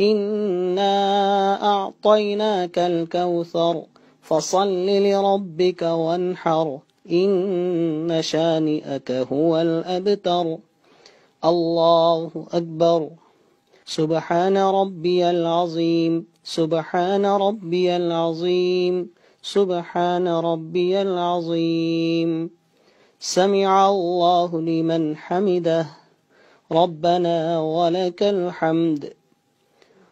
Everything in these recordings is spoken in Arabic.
إنا أعطيناك الكوثر فصل لربك وانحر إن شانئك هو الأبتر الله أكبر سبحان ربي العظيم سبحان ربي العظيم سبحان ربي العظيم سمع الله لمن حمده ربنا ولك الحمد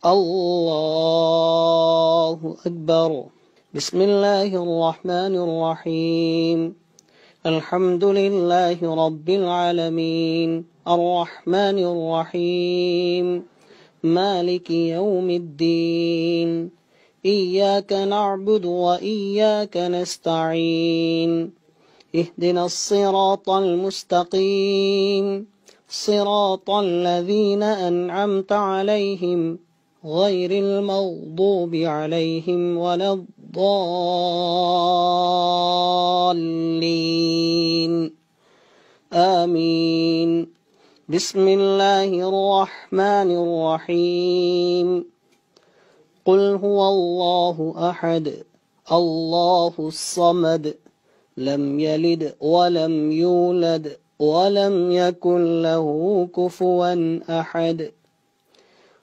الله أكبر بسم الله الرحمن الرحيم الحمد لله رب العالمين الرحمن الرحيم مالك يوم الدين إياك نعبد وإياك نستعين اهدنا الصراط المستقيم صراط الذين أنعمت عليهم غير المغضوب عليهم ولا الضالين آمين بسم الله الرحمن الرحيم قل هو الله أحد الله الصمد لم يلد ولم يولد ولم يكن له كفوا أحد